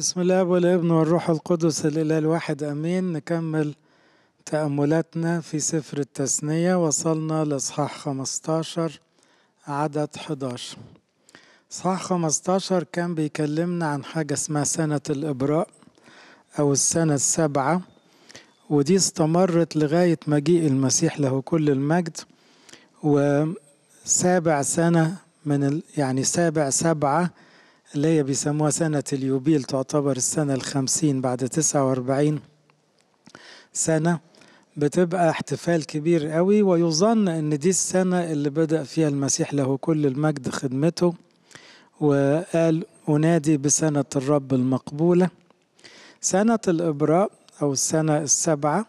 بسم الله والابن والروح القدس الإله الواحد أمين نكمل تأملاتنا في سفر التثنية وصلنا لإصحاح 15 عدد 11 إصحاح 15 كان بيكلمنا عن حاجة اسمها سنة الإبراء أو السنة السابعة ودي استمرت لغاية مجيء المسيح له كل المجد وسابع سنة من يعني سابع سبعة اللي هي بيسموها سنة اليوبيل تعتبر السنة الخمسين بعد تسعة واربعين سنة بتبقى احتفال كبير قوي ويظن ان دي السنة اللي بدأ فيها المسيح له كل المجد خدمته وقال أنادي بسنة الرب المقبولة سنة الإبراء أو السنة السبعة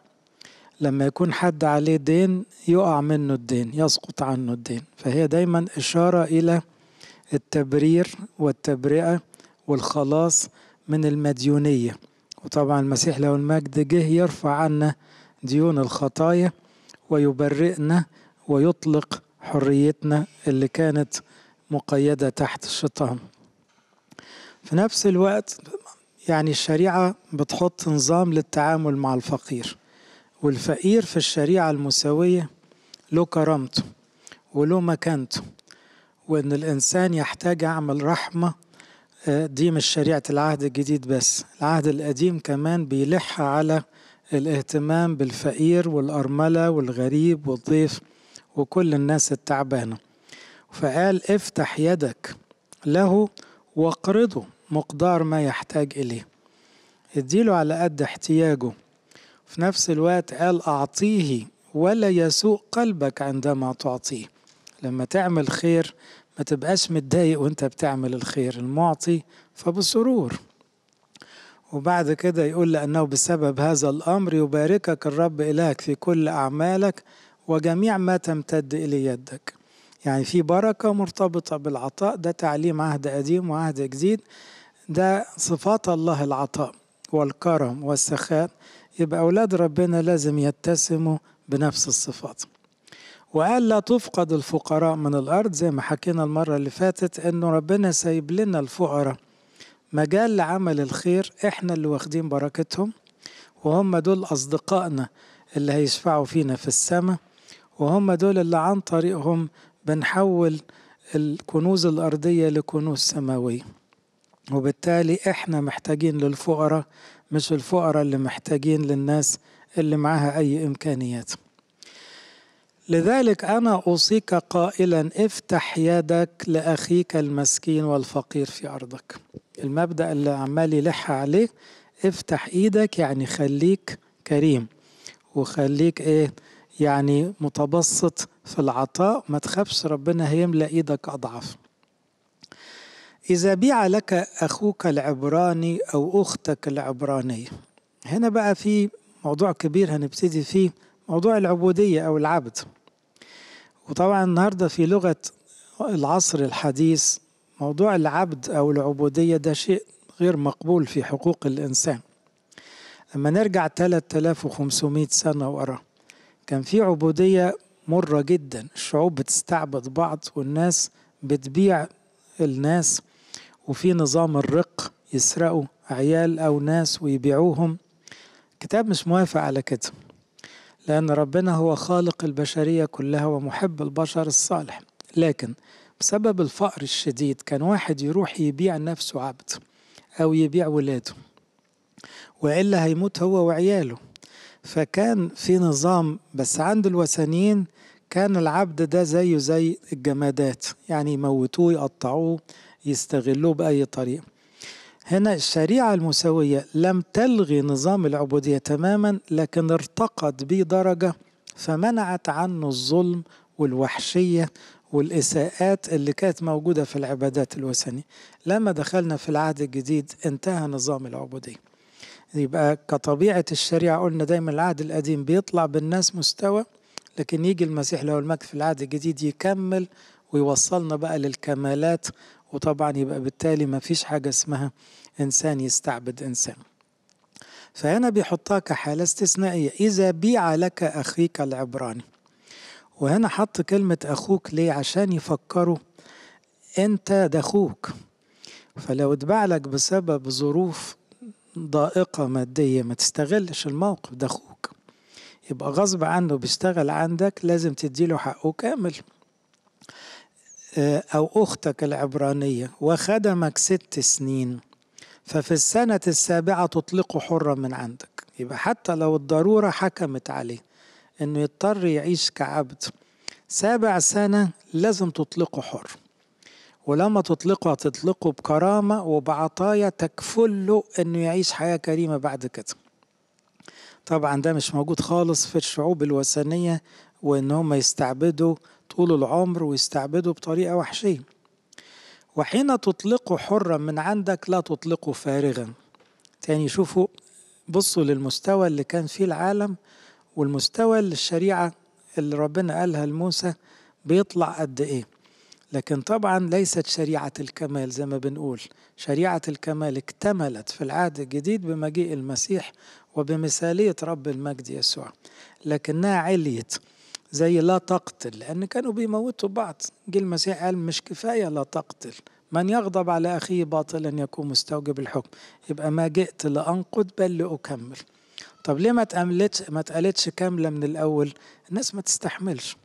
لما يكون حد عليه دين يقع منه الدين يسقط عنه الدين فهي دايما إشارة إلى التبرير والتبرئة والخلاص من المديونية وطبعا المسيح له المجد جه يرفع عنا ديون الخطايا ويبرئنا ويطلق حريتنا اللي كانت مقيدة تحت الشيطان في نفس الوقت يعني الشريعة بتحط نظام للتعامل مع الفقير والفقير في الشريعة المساوية له كرامته وله مكانته وان الانسان يحتاج يعمل رحمه آه، دي مش شريعه العهد الجديد بس العهد القديم كمان بيلح على الاهتمام بالفقير والارمله والغريب والضيف وكل الناس التعبانه فقال افتح يدك له واقرضه مقدار ما يحتاج اليه اديله على قد احتياجه في نفس الوقت قال أعطيه ولا يسوء قلبك عندما تعطيه لما تعمل خير ما تبقاش متضايق وانت بتعمل الخير المعطي فبسرور وبعد كده يقول لأنه بسبب هذا الأمر يباركك الرب إلهك في كل أعمالك وجميع ما تمتد إلي يدك يعني في بركة مرتبطة بالعطاء ده تعليم عهد قديم وعهد جديد ده صفات الله العطاء والكرم والسخاء يبقى أولاد ربنا لازم يتسموا بنفس الصفات وقال لا تفقد الفقراء من الأرض زي ما حكينا المرة اللي فاتت إنه ربنا سايب لنا الفقراء مجال لعمل الخير إحنا اللي واخدين بركتهم وهم دول أصدقائنا اللي هيشفعوا فينا في السماء وهم دول اللي عن طريقهم بنحول الكنوز الأرضية لكنوز سماوية وبالتالي إحنا محتاجين للفقراء مش الفقراء اللي محتاجين للناس اللي معاها أي إمكانيات لذلك أنا أوصيك قائلا افتح يدك لأخيك المسكين والفقير في أرضك المبدأ اللي عمال يلح عليه افتح إيدك يعني خليك كريم وخليك إيه يعني متبسط في العطاء ما تخافش ربنا هيملى إيدك أضعف إذا بيع لك أخوك العبراني أو أختك العبرانية هنا بقى في موضوع كبير هنبتدي فيه موضوع العبودية أو العبد وطبعا النهارده في لغه العصر الحديث موضوع العبد او العبوديه ده شيء غير مقبول في حقوق الانسان لما نرجع 3500 سنه ورا كان في عبوديه مره جدا الشعوب بتستعبد بعض والناس بتبيع الناس وفي نظام الرق يسرقوا عيال او ناس ويبيعوهم كتاب مش موافق على كده لأن ربنا هو خالق البشرية كلها ومحب البشر الصالح لكن بسبب الفقر الشديد كان واحد يروح يبيع نفسه عبد أو يبيع ولاده وإلا هيموت هو وعياله فكان في نظام بس عند الوثنيين كان العبد ده زيه زي الجمادات يعني يموتوه يقطعوه يستغلوه بأي طريقة هنا الشريعة المساوية لم تلغي نظام العبودية تماما لكن ارتقت به درجة فمنعت عنه الظلم والوحشية والإساءات اللي كانت موجودة في العبادات الوثنية لما دخلنا في العهد الجديد انتهى نظام العبودية يبقى كطبيعة الشريعة قلنا دايما العهد القديم بيطلع بالناس مستوى لكن يجي المسيح له المجد في العهد الجديد يكمل ويوصلنا بقى للكمالات وطبعا يبقى بالتالي ما فيش حاجة اسمها إنسان يستعبد إنسان فهنا بيحطها كحالة استثنائية إذا بيع لك أخيك العبراني وهنا حط كلمة أخوك ليه عشان يفكروا أنت ده أخوك فلو اتباع لك بسبب ظروف ضائقة مادية ما تستغلش الموقف ده أخوك يبقى غصب عنه بيشتغل عندك لازم تديله حقه كامل آه، أو أختك العبرانية وخدمك ست سنين ففي السنة السابعة تطلقه حرا من عندك يبقى حتى لو الضرورة حكمت عليه انه يضطر يعيش كعبد سابع سنة لازم تطلقه حر ولما تطلقه هتطلقه بكرامة وبعطايا تكفله انه يعيش حياة كريمة بعد كده طبعا ده مش موجود خالص في الشعوب الوثنية وان هم يستعبدوا طول العمر ويستعبدوا بطريقة وحشية وحين تطلقه حرا من عندك لا تطلقه فارغا تاني شوفوا بصوا للمستوى اللي كان فيه العالم والمستوى اللي الشريعة اللي ربنا قالها لموسى بيطلع قد ايه لكن طبعا ليست شريعة الكمال زي ما بنقول شريعة الكمال اكتملت في العهد الجديد بمجيء المسيح وبمثالية رب المجد يسوع لكنها عليت زي لا تقتل لأن كانوا بيموتوا بعض جه المسيح قال مش كفاية لا تقتل من يغضب على أخيه باطلا يكون مستوجب الحكم يبقى ما جئت لأنقد بل لأكمل طب ليه ما اتقالتش ما اتقالتش كاملة من الأول الناس ما تستحملش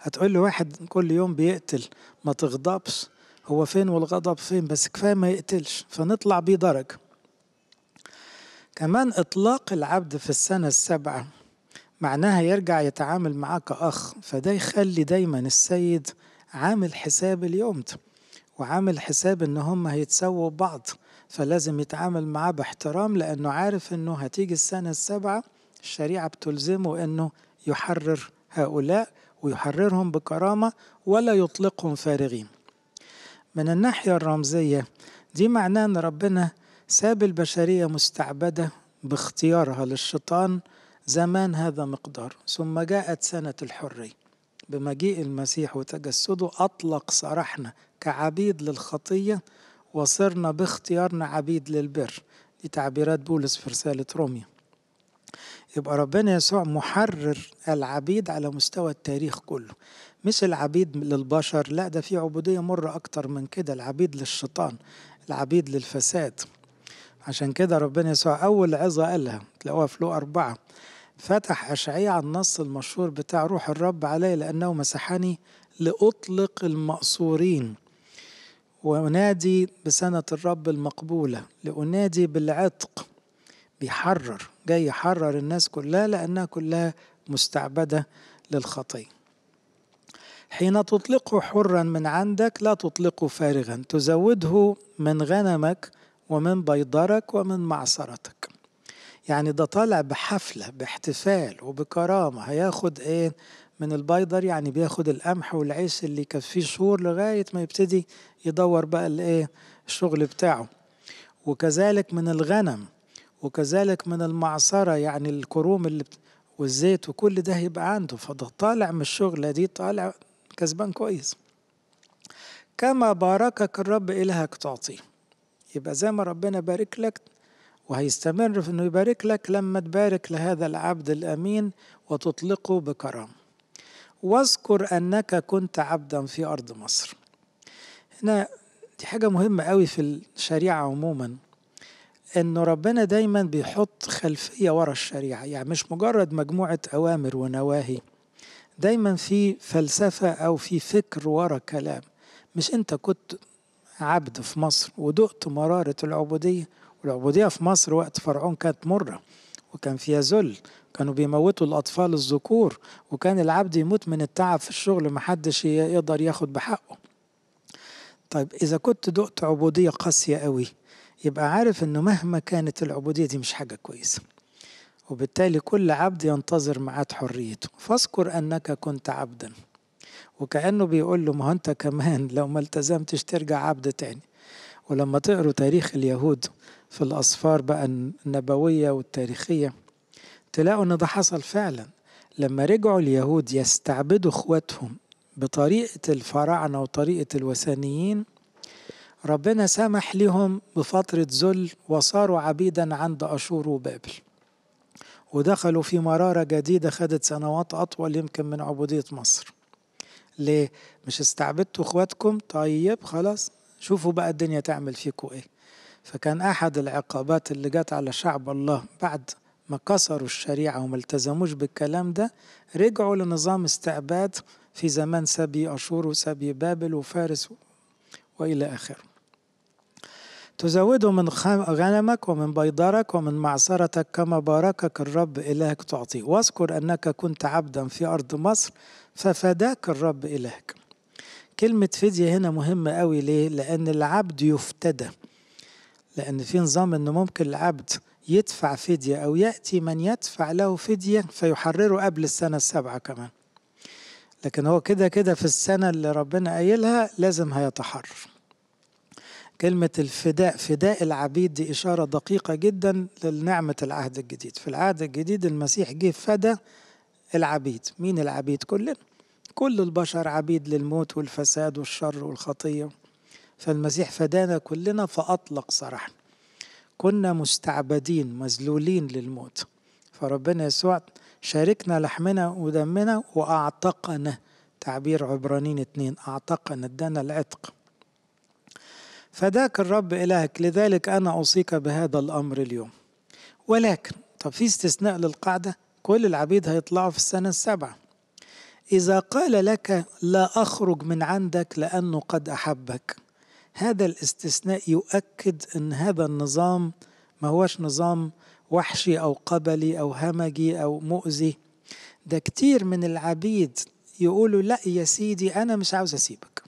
هتقول لي واحد كل يوم بيقتل ما تغضبش هو فين والغضب فين بس كفاية ما يقتلش فنطلع بيه درجة كمان إطلاق العبد في السنة السابعة معناها يرجع يتعامل معاه كأخ فده يخلي دايما السيد عامل حساب اليوم ده وعامل حساب ان هم هيتسووا بعض فلازم يتعامل معاه باحترام لانه عارف انه هتيجي السنة السابعة الشريعة بتلزمه انه يحرر هؤلاء ويحررهم بكرامة ولا يطلقهم فارغين من الناحية الرمزية دي معناه ان ربنا ساب البشرية مستعبدة باختيارها للشيطان زمان هذا مقدار ثم جاءت سنة الحرية بمجيء المسيح وتجسده أطلق سراحنا كعبيد للخطية وصرنا باختيارنا عبيد للبر دي تعبيرات بولس في رسالة روميا يبقى ربنا يسوع محرر العبيد على مستوى التاريخ كله مش العبيد للبشر لا ده في عبودية مرة أكتر من كده العبيد للشيطان العبيد للفساد عشان كده ربنا يسوع أول عظة قالها تلاقوها في لو أربعة فتح أشعياء النص المشهور بتاع روح الرب علي لأنه مسحني لأطلق المقصورين وأنادي بسنة الرب المقبولة لأنادي بالعتق بيحرر جاي يحرر الناس كلها لأنها كلها مستعبدة للخطية حين تطلقه حرا من عندك لا تطلقه فارغا تزوده من غنمك ومن بيضرك ومن معصرتك يعني ده طالع بحفلة باحتفال وبكرامة هياخد ايه من البيضر يعني بياخد القمح والعيش اللي يكفيه شهور لغاية ما يبتدي يدور بقى الايه الشغل بتاعه وكذلك من الغنم وكذلك من المعصرة يعني الكروم اللي والزيت وكل ده هيبقى عنده فده طالع من الشغلة دي طالع كسبان كويس كما باركك الرب إلهك تعطيه يبقى زي ما ربنا بارك لك وهيستمر في انه يبارك لك لما تبارك لهذا العبد الامين وتطلقه بكرامه واذكر انك كنت عبدا في ارض مصر هنا دي حاجه مهمه قوي في الشريعه عموما انه ربنا دايما بيحط خلفيه ورا الشريعه يعني مش مجرد مجموعه اوامر ونواهي دايما في فلسفه او في فكر ورا كلام مش انت كنت عبد في مصر ودقت مراره العبوديه والعبودية في مصر وقت فرعون كانت مرة وكان فيها ذل كانوا بيموتوا الأطفال الذكور وكان العبد يموت من التعب في الشغل محدش يقدر ياخد بحقه طيب إذا كنت دقت عبودية قاسية قوي يبقى عارف إنه مهما كانت العبودية دي مش حاجة كويسة وبالتالي كل عبد ينتظر معاد حريته فاذكر أنك كنت عبدا وكأنه بيقول له ما أنت كمان لو ما التزمتش ترجع عبد تاني ولما تقروا تاريخ اليهود في الأسفار بقى النبوية والتاريخية تلاقوا إن ده حصل فعلا لما رجعوا اليهود يستعبدوا إخواتهم بطريقة الفراعنة وطريقة الوثنيين ربنا سمح لهم بفترة ذل وصاروا عبيدا عند أشور وبابل ودخلوا في مرارة جديدة خدت سنوات أطول يمكن من عبودية مصر ليه؟ مش استعبدتوا اخواتكم؟ طيب خلاص شوفوا بقى الدنيا تعمل فيكم ايه فكان أحد العقابات اللي جت على شعب الله بعد ما كسروا الشريعة وما التزموش بالكلام ده رجعوا لنظام استعباد في زمان سبي أشور وسبي بابل وفارس وإلى آخره تزوده من غنمك ومن بيضرك ومن معصرتك كما باركك الرب إلهك تعطيه واذكر أنك كنت عبدا في أرض مصر ففداك الرب إلهك كلمة فدية هنا مهمة قوي ليه؟ لأن العبد يفتدى لأن في نظام أنه ممكن العبد يدفع فدية أو يأتي من يدفع له فدية فيحرره قبل السنة السابعة كمان لكن هو كده كده في السنة اللي ربنا قايلها لازم هيتحرر كلمة الفداء فداء العبيد دي إشارة دقيقة جدا لنعمة العهد الجديد في العهد الجديد المسيح جه فدى العبيد مين العبيد كلنا كل البشر عبيد للموت والفساد والشر والخطيه فالمسيح فدانا كلنا فأطلق سراحنا كنا مستعبدين مذلولين للموت فربنا يسوع شاركنا لحمنا ودمنا وأعتقنا تعبير عبرانين اتنين أعتقنا ادانا العتق فداك الرب إلهك لذلك أنا أوصيك بهذا الأمر اليوم ولكن طب في استثناء للقاعدة كل العبيد هيطلعوا في السنة السابعة إذا قال لك لا أخرج من عندك لأنه قد أحبك هذا الاستثناء يؤكد أن هذا النظام ما هوش نظام وحشي أو قبلي أو همجي أو مؤذي ده كتير من العبيد يقولوا لا يا سيدي أنا مش عاوز أسيبك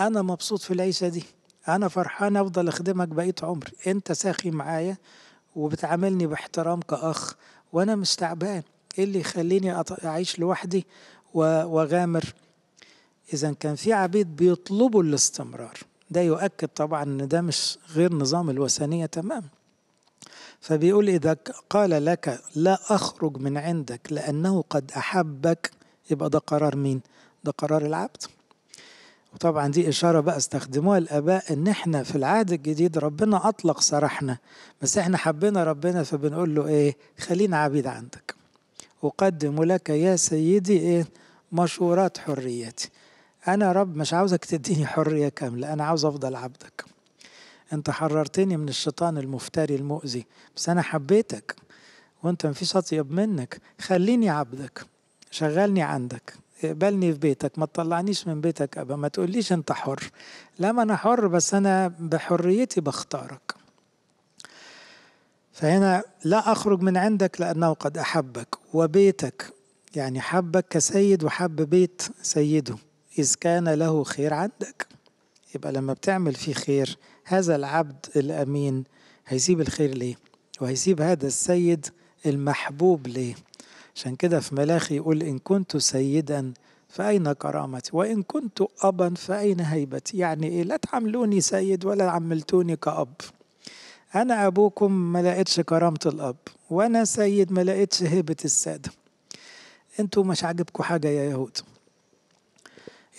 أنا مبسوط في العيشة دي أنا فرحان أفضل أخدمك بقية عمري أنت ساخي معايا وبتعاملني باحترام كأخ وأنا مش تعبان إيه اللي يخليني أعيش لوحدي وأغامر إذا كان في عبيد بيطلبوا الاستمرار ده يؤكد طبعا ان ده مش غير نظام الوثنيه تماما فبيقول اذا إيه قال لك لا اخرج من عندك لانه قد احبك يبقى ده قرار مين ده قرار العبد وطبعا دي إشارة بقى استخدموها الآباء إن إحنا في العهد الجديد ربنا أطلق سراحنا بس إحنا حبينا ربنا فبنقول له إيه خلينا عبيد عندك أقدم لك يا سيدي إيه مشورات حريتي أنا رب مش عاوزك تديني حرية كاملة أنا عاوز أفضل عبدك أنت حررتني من الشيطان المفتري المؤذي بس أنا حبيتك وأنت مفيش أطيب منك خليني عبدك شغلني عندك اقبلني في بيتك ما تطلعنيش من بيتك أبا ما تقوليش أنت حر لا ما أنا حر بس أنا بحريتي بختارك فهنا لا أخرج من عندك لأنه قد أحبك وبيتك يعني حبك كسيد وحب بيت سيده إذ كان له خير عندك يبقى لما بتعمل فيه خير هذا العبد الأمين هيسيب الخير ليه وهيسيب هذا السيد المحبوب ليه عشان كده في ملاخي يقول إن كنت سيدا فأين كرامتي وإن كنت أبا فأين هيبتي يعني إيه لا تعاملوني سيد ولا عملتوني كأب أنا أبوكم ما لقيتش كرامة الأب وأنا سيد ما لقيتش هيبة السادة أنتوا مش عاجبكم حاجة يا يهود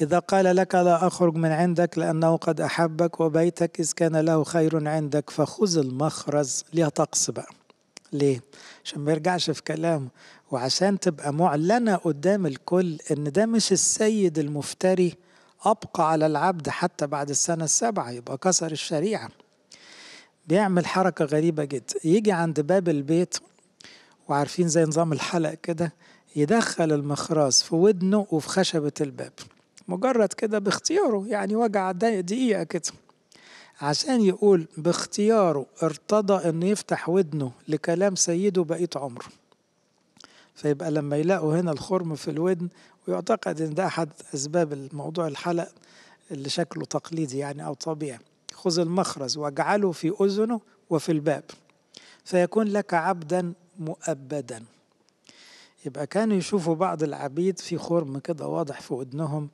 إذا قال لك لا أخرج من عندك لأنه قد أحبك وبيتك إذ كان له خير عندك فخذ المخرز ليها طقس بقى ليه؟ عشان ما يرجعش في كلامه وعشان تبقى معلنة قدام الكل إن ده مش السيد المفتري أبقى على العبد حتى بعد السنة السابعة يبقى كسر الشريعة بيعمل حركة غريبة جدا يجي عند باب البيت وعارفين زي نظام الحلق كده يدخل المخراز في ودنه وفي خشبة الباب مجرد كده باختياره يعني وجع دقيقة كده عشان يقول باختياره ارتضى انه يفتح ودنه لكلام سيده بقيت عمره فيبقى لما يلاقوا هنا الخرم في الودن ويعتقد أن ده أحد أسباب الموضوع الحلق اللي شكله تقليدي يعني أو طبيعي خذ المخرز واجعله في أذنه وفي الباب فيكون لك عبدا مؤبدا يبقى كانوا يشوفوا بعض العبيد في خرم كده واضح في ودنهم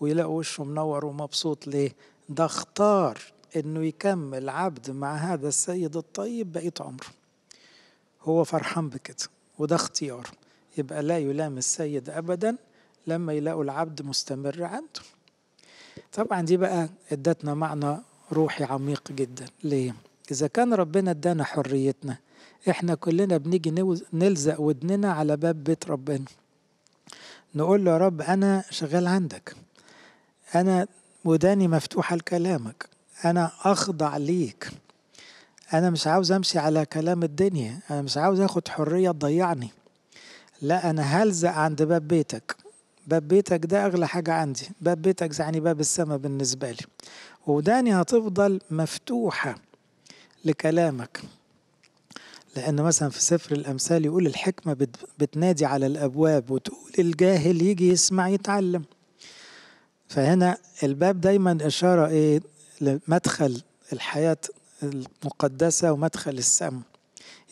ويلاقوا وشه منور ومبسوط ليه ده اختار انه يكمل عبد مع هذا السيد الطيب بقيت عمره هو فرحان بكده وده اختيار يبقى لا يلام السيد ابدا لما يلاقوا العبد مستمر عنده طبعا دي بقى ادتنا معنى روحي عميق جدا ليه اذا كان ربنا ادانا حريتنا احنا كلنا بنيجي نلزق ودننا على باب بيت ربنا نقول له يا رب انا شغال عندك أنا وداني مفتوحة لكلامك أنا أخضع ليك أنا مش عاوز أمشي على كلام الدنيا أنا مش عاوز أخد حرية تضيعني لا أنا هلزق عند باب بيتك باب بيتك ده أغلى حاجة عندي باب بيتك يعني باب السماء بالنسبة لي وداني هتفضل مفتوحة لكلامك لأن مثلا في سفر الأمثال يقول الحكمة بتنادي على الأبواب وتقول الجاهل يجي يسمع يتعلم فهنا الباب دايما إشارة إيه لمدخل الحياة المقدسة ومدخل السماء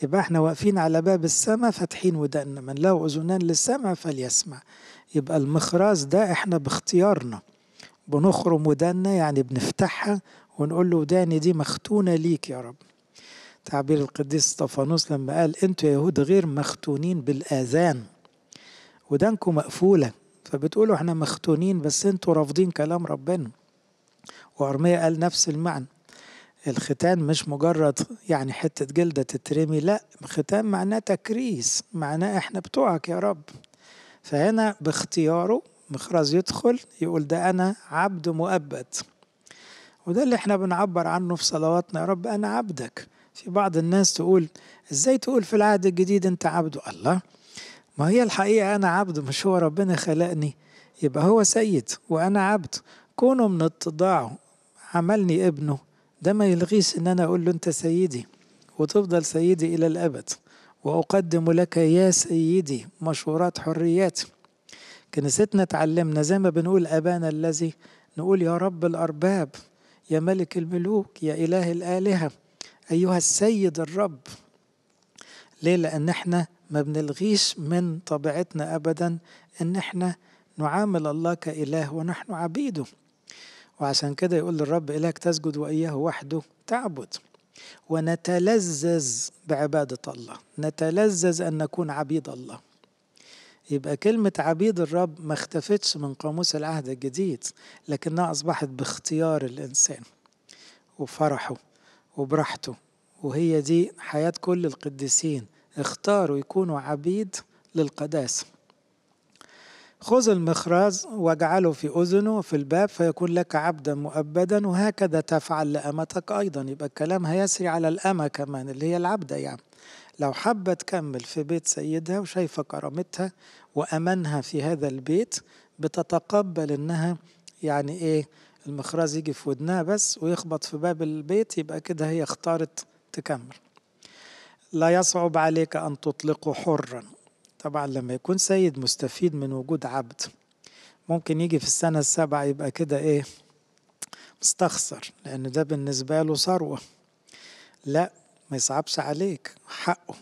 يبقى احنا واقفين على باب السماء فاتحين ودقنا من له أذنان للسمع فليسمع يبقى المخراز ده احنا باختيارنا بنخرم ودانا يعني بنفتحها ونقول له وداني دي مختونة ليك يا رب تعبير القديس استفانوس لما قال انتوا يهود غير مختونين بالآذان ودانكم مقفولة فبتقولوا احنا مختونين بس انتوا رافضين كلام ربنا وارميا قال نفس المعنى الختان مش مجرد يعني حتة جلدة تترمي لا ختان معناه تكريس معناه احنا بتوعك يا رب فهنا باختياره مخرز يدخل يقول ده أنا عبد مؤبد وده اللي احنا بنعبر عنه في صلواتنا يا رب أنا عبدك في بعض الناس تقول ازاي تقول في العهد الجديد انت عبده الله ما هي الحقيقة أنا عبد مش هو ربنا خلقني يبقى هو سيد وأنا عبد كونه من اتضاعه عملني ابنه ده ما يلغيش ان انا اقول له انت سيدي وتفضل سيدي الى الابد واقدم لك يا سيدي مشورات حرياتي كنيستنا تعلمنا زي ما بنقول ابانا الذي نقول يا رب الارباب يا ملك الملوك يا اله الالهه ايها السيد الرب ليه لان احنا ما بنلغيش من طبيعتنا أبدا إن إحنا نعامل الله كإله ونحن عبيده وعشان كده يقول للرب إلهك تسجد وإياه وحده تعبد ونتلذذ بعبادة الله نتلذذ أن نكون عبيد الله يبقى كلمة عبيد الرب ما اختفتش من قاموس العهد الجديد لكنها أصبحت باختيار الإنسان وفرحه وبراحته وهي دي حياة كل القديسين اختاروا يكونوا عبيد للقداسة خذ المخراز واجعله في أذنه في الباب فيكون لك عبدا مؤبدا وهكذا تفعل لأمتك أيضا يبقى الكلام هيسري على الأمة كمان اللي هي العبدة يعني لو حابة تكمل في بيت سيدها وشايفة كرامتها وأمنها في هذا البيت بتتقبل إنها يعني إيه المخرز يجي في ودنها بس ويخبط في باب البيت يبقى كده هي اختارت تكمل لا يصعب عليك أن تطلقه حرا طبعا لما يكون سيد مستفيد من وجود عبد ممكن يجي في السنة السابعة يبقى كده إيه مستخسر لأن ده بالنسبة له ثروة لا ما يصعبش عليك حقه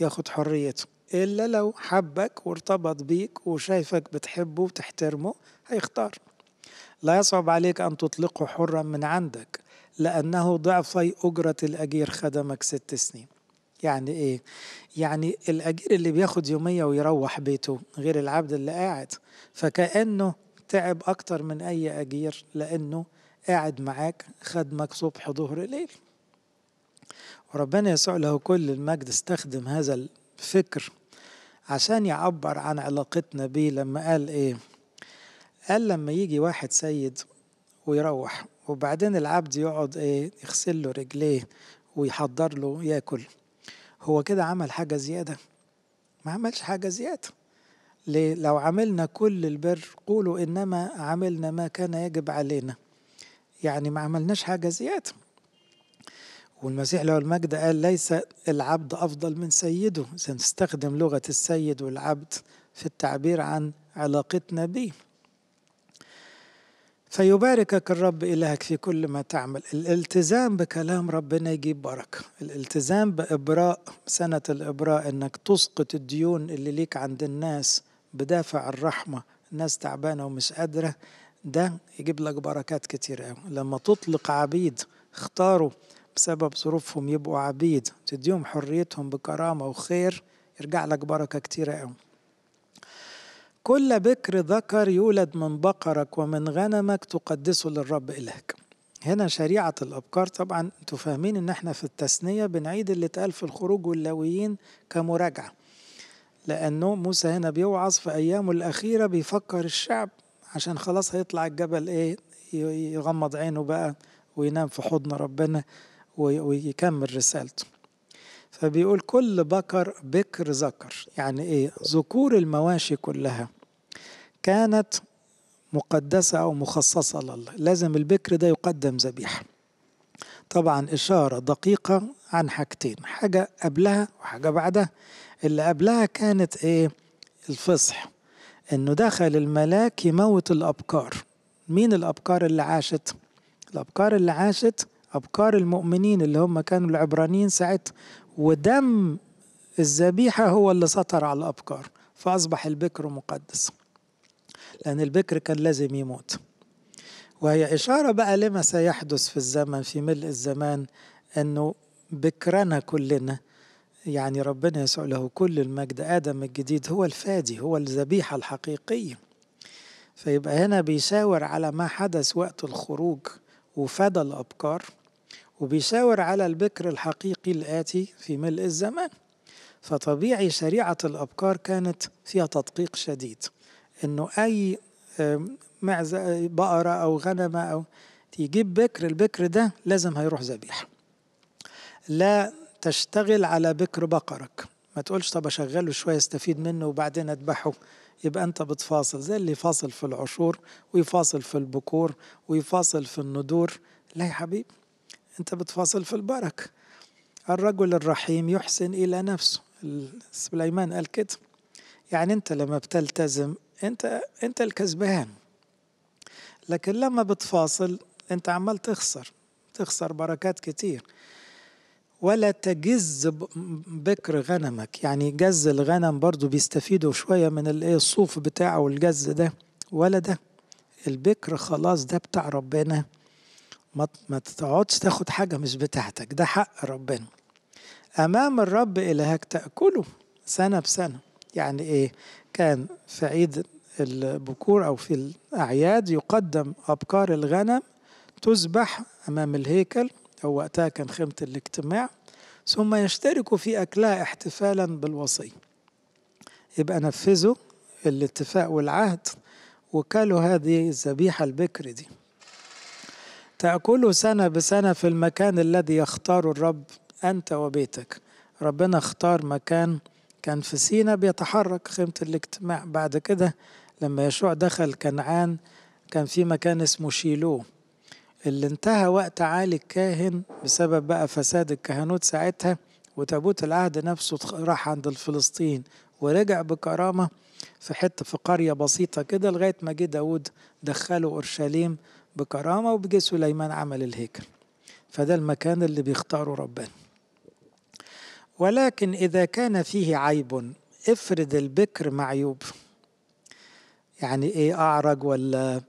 ياخد حريته إلا لو حبك وارتبط بيك وشايفك بتحبه وتحترمه هيختار لا يصعب عليك أن تطلقه حرا من عندك لأنه ضعفي أجرة الأجير خدمك ست سنين يعني ايه يعني الاجير اللي بياخد يوميه ويروح بيته غير العبد اللي قاعد فكانه تعب اكتر من اي اجير لانه قاعد معاك خدمك صبح ظهر ليل وربنا يسوع له كل المجد استخدم هذا الفكر عشان يعبر عن علاقتنا بيه لما قال ايه قال لما يجي واحد سيد ويروح وبعدين العبد يقعد ايه يغسل له رجليه ويحضر له ياكل هو كده عمل حاجة زيادة ما عملش حاجة زيادة ليه؟ لو عملنا كل البر قولوا إنما عملنا ما كان يجب علينا يعني ما عملناش حاجة زيادة والمسيح له المجد قال ليس العبد أفضل من سيده سنستخدم لغة السيد والعبد في التعبير عن علاقتنا بيه فيباركك الرب إلهك في كل ما تعمل الالتزام بكلام ربنا يجيب بركة الالتزام بإبراء سنة الإبراء إنك تسقط الديون اللي ليك عند الناس بدافع الرحمة الناس تعبانة ومش قادرة ده يجيب لك بركات كتير قوي لما تطلق عبيد اختاروا بسبب ظروفهم يبقوا عبيد تديهم حريتهم بكرامة وخير يرجع لك بركة كتير قوي كل بكر ذكر يولد من بقرك ومن غنمك تقدسه للرب إلهك هنا شريعة الأبكار طبعا انتوا فاهمين ان احنا في التثنية بنعيد اللي اتقال في الخروج واللاويين كمراجعة لأنه موسى هنا بيوعظ في أيامه الأخيرة بيفكر الشعب عشان خلاص هيطلع الجبل إيه يغمض عينه بقى وينام في حضن ربنا ويكمل رسالته فبيقول كل بكر بكر ذكر يعني ايه ذكور المواشي كلها كانت مقدسة أو مخصصة لله لازم البكر ده يقدم ذبيحة طبعا إشارة دقيقة عن حاجتين حاجة قبلها وحاجة بعدها اللي قبلها كانت إيه الفصح إنه دخل الملاك يموت الأبكار مين الأبكار اللي عاشت الأبكار اللي عاشت أبكار المؤمنين اللي هم كانوا العبرانيين ساعتها ودم الذبيحة هو اللي سطر على الأبكار فأصبح البكر مقدس لأن البكر كان لازم يموت وهي إشارة بقى لما سيحدث في الزمن في ملء الزمان أنه بكرنا كلنا يعني ربنا يسوع له كل المجد آدم الجديد هو الفادي هو الذبيحة الحقيقية فيبقى هنا بيشاور على ما حدث وقت الخروج وفدى الأبكار وبيشاور على البكر الحقيقي الآتي في ملء الزمان فطبيعي شريعة الأبكار كانت فيها تدقيق شديد إنه أي معزة بقرة أو غنمة أو تجيب بكر البكر ده لازم هيروح ذبيحة لا تشتغل على بكر بقرك ما تقولش طب أشغله شوية استفيد منه وبعدين أذبحه يبقى أنت بتفاصل زي اللي يفاصل في العشور ويفاصل في البكور ويفاصل في الندور لا يا حبيبي أنت بتفاصل في البركة الرجل الرحيم يحسن إلى نفسه سليمان قال كده يعني أنت لما بتلتزم أنت أنت الكسبان لكن لما بتفاصل أنت عمال تخسر تخسر بركات كتير ولا تجز بكر غنمك يعني جز الغنم برضو بيستفيدوا شوية من إيه، الصوف بتاعه والجز ده ولا ده البكر خلاص ده بتاع ربنا ما تقعدش تاخد حاجة مش بتاعتك ده حق ربنا أمام الرب إلهك تأكله سنة بسنة يعني إيه كان في عيد البكور أو في الأعياد يقدم أبكار الغنم تذبح أمام الهيكل أو وقتها كان خيمة الاجتماع ثم يشتركوا في أكلها احتفالا بالوصية يبقى نفذوا الاتفاق والعهد وكلوا هذه الذبيحة البكر دي تأكل سنة بسنة في المكان الذي يختاره الرب أنت وبيتك ربنا اختار مكان كان في سينا بيتحرك خيمة الاجتماع بعد كده لما يشوع دخل كنعان كان في مكان اسمه شيلو اللي انتهى وقت عالي الكاهن بسبب بقى فساد الكهنوت ساعتها وتابوت العهد نفسه راح عند الفلسطين ورجع بكرامة في حتة في قرية بسيطة كده لغاية ما جه داود دخله أورشليم بكرامة وبجي سليمان عمل الهيكل فده المكان اللي بيختاره ربنا ولكن إذا كان فيه عيب افرد البكر معيوب يعني إيه أعرج ولا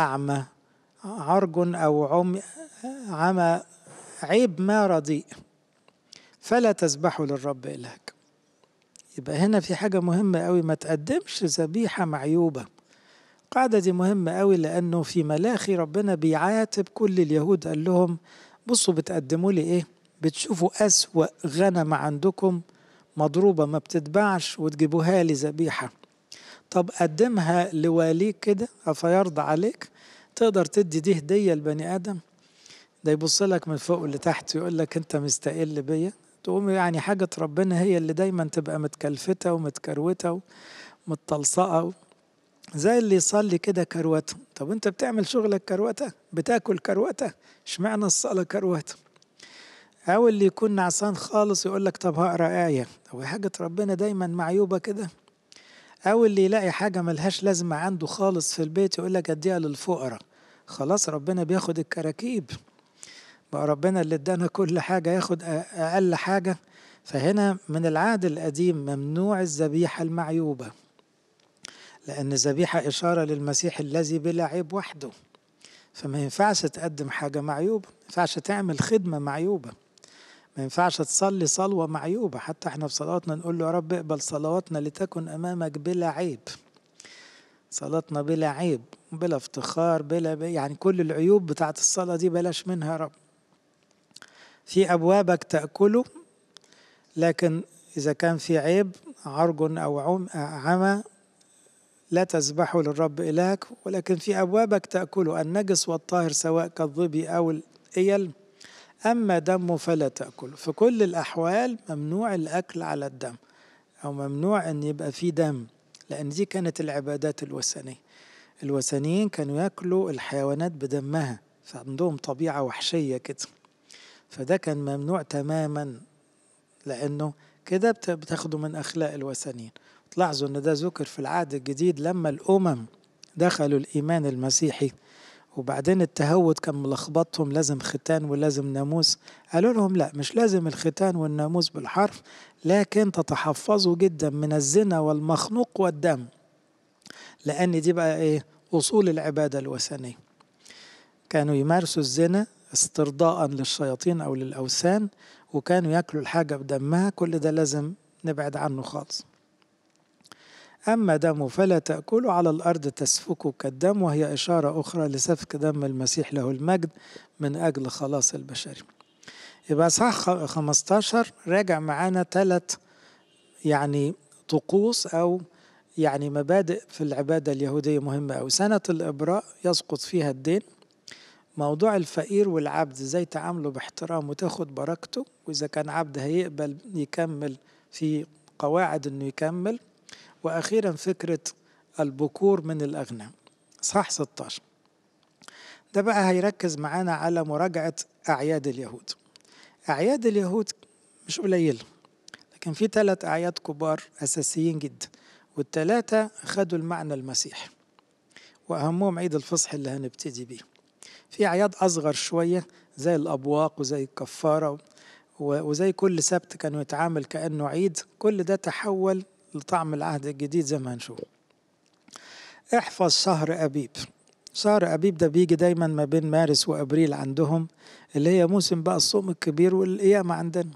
أعمى عرج أو عمي عمى عيب ما رضيء فلا تسبحوا للرب إلهك يبقى هنا في حاجة مهمة قوي ما تقدمش ذبيحة معيوبة القاعدة دي مهمة قوي لأنه في ملاخي ربنا بيعاتب كل اليهود قال لهم بصوا بتقدموا لي إيه بتشوفوا أسوأ غنم عندكم مضروبة ما بتتباعش وتجيبوها لي ذبيحة طب قدمها لواليك كده أفيرضى عليك تقدر تدي دي هدية لبني آدم ده يبص لك من فوق لتحت يقول لك أنت مستقل بيا تقوم يعني حاجة ربنا هي اللي دايما تبقى متكلفتة ومتكروتة ومتلصقة زي اللي يصلي كده كروته طب انت بتعمل شغلك كروته بتاكل كروته اشمعنى الصلاه كروته او اللي يكون نعسان خالص يقول لك طب هقرا ايه طب حاجه ربنا دايما معيوبه كده او اللي يلاقي حاجه ملهاش لازمه عنده خالص في البيت يقول لك اديها للفقراء خلاص ربنا بياخد الكراكيب بقى ربنا اللي ادانا كل حاجه ياخد اقل حاجه فهنا من العهد القديم ممنوع الذبيحه المعيوبه لأن الذبيحة إشارة للمسيح الذي بلا عيب وحده فما ينفعش تقدم حاجة معيوبة ما ينفعش تعمل خدمة معيوبة ما ينفعش تصلي صلوة معيوبة حتى احنا في صلواتنا نقول له يا رب اقبل صلواتنا لتكن أمامك بلا عيب صلاتنا بلا عيب بلا افتخار بلا ب... يعني كل العيوب بتاعت الصلاة دي بلاش منها يا رب في أبوابك تأكله لكن إذا كان في عيب عرج أو عمى لا تذبحوا للرب إلهك ولكن في أبوابك تأكله النجس والطاهر سواء كالظبي أو الإيل أما دمه فلا تأكله في كل الأحوال ممنوع الأكل على الدم أو ممنوع أن يبقى فيه دم لأن دي كانت العبادات الوثنية الوثنيين كانوا ياكلوا الحيوانات بدمها فعندهم طبيعة وحشية كده فده كان ممنوع تماما لأنه كده بتاخده من أخلاق الوثنيين لاحظوا ان ده ذكر في العهد الجديد لما الامم دخلوا الايمان المسيحي وبعدين التهود كان ملخبطهم لازم ختان ولازم ناموس قالوا لهم لا مش لازم الختان والناموس بالحرف لكن تتحفظوا جدا من الزنا والمخنوق والدم لأن دي بقى إيه أصول العبادة الوثنية كانوا يمارسوا الزنا استرضاء للشياطين أو للأوثان وكانوا ياكلوا الحاجة بدمها كل ده لازم نبعد عنه خالص أما دمه فلا تأكله على الأرض تسفكك كالدم وهي إشارة أخرى لسفك دم المسيح له المجد من أجل خلاص البشر يبقى صح 15 راجع معانا ثلاث يعني طقوس أو يعني مبادئ في العبادة اليهودية مهمة أوي سنة الإبراء يسقط فيها الدين موضوع الفقير والعبد ازاي تعامله باحترام وتاخد بركته واذا كان عبد هيقبل يكمل في قواعد انه يكمل وأخيرا فكرة البكور من الأغنام صح 16 ده بقى هيركز معانا على مراجعة أعياد اليهود أعياد اليهود مش قليلة لكن في ثلاث أعياد كبار أساسيين جدا والثلاثة خدوا المعنى المسيحي وأهمهم عيد الفصح اللي هنبتدي بيه في أعياد أصغر شوية زي الأبواق وزي الكفارة وزي كل سبت كانوا يتعامل كأنه عيد كل ده تحول لطعم العهد الجديد زي ما هنشوف احفظ شهر أبيب شهر أبيب ده بيجي دايما ما بين مارس وأبريل عندهم اللي هي موسم بقى الصوم الكبير والقيامة عندنا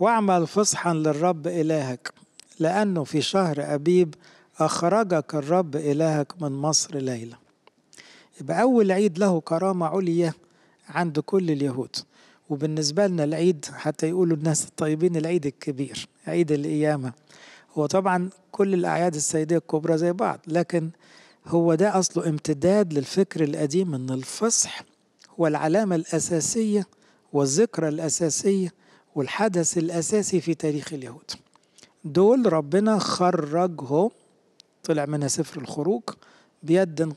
واعمل فصحا للرب إلهك لأنه في شهر أبيب أخرجك الرب إلهك من مصر ليلة يبقى أول عيد له كرامة عليا عند كل اليهود وبالنسبة لنا العيد حتى يقولوا الناس الطيبين العيد الكبير عيد القيامة هو طبعا كل الأعياد السيدية الكبرى زي بعض لكن هو ده أصله امتداد للفكر القديم أن الفصح هو العلامة الأساسية والذكرى الأساسية والحدث الأساسي في تاريخ اليهود دول ربنا خرجهم طلع منها سفر الخروج بيد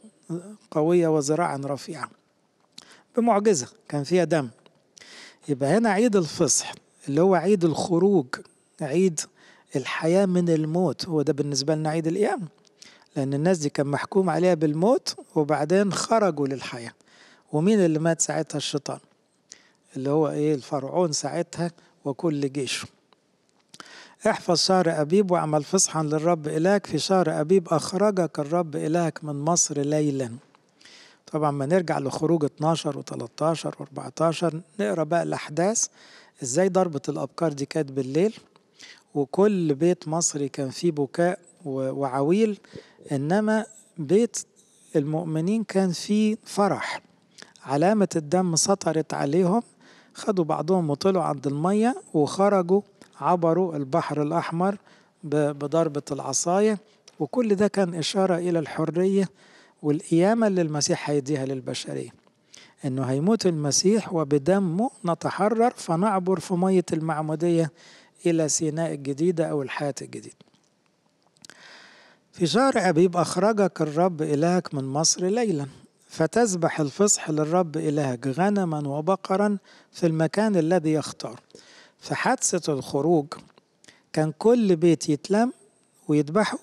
قوية وذراعا رفيعة بمعجزة كان فيها دم يبقى هنا عيد الفصح اللي هو عيد الخروج عيد الحياة من الموت هو ده بالنسبة لنا عيد القيامة لأن الناس دي كان محكوم عليها بالموت وبعدين خرجوا للحياة ومين اللي مات ساعتها الشيطان اللي هو إيه الفرعون ساعتها وكل جيشه احفظ شهر أبيب واعمل فصحا للرب إلهك في شهر أبيب أخرجك الرب إلهك من مصر ليلا طبعا ما نرجع لخروج 12 و13 و14 نقرا بقى الأحداث إزاي ضربة الأبكار دي كانت بالليل وكل بيت مصري كان فيه بكاء وعويل إنما بيت المؤمنين كان فيه فرح علامة الدم سطرت عليهم خدوا بعضهم وطلعوا عند المية وخرجوا عبروا البحر الأحمر بضربة العصاية وكل ده كان إشارة إلى الحرية والقيامة اللي المسيح هيديها للبشرية إنه هيموت المسيح وبدمه نتحرر فنعبر في مية المعمودية إلى سيناء الجديدة أو الحياة الجديدة في شهر أبيب أخرجك الرب إلهك من مصر ليلا فتذبح الفصح للرب إلهك غنما وبقرا في المكان الذي يختار في حادثة الخروج كان كل بيت يتلم ويذبحوا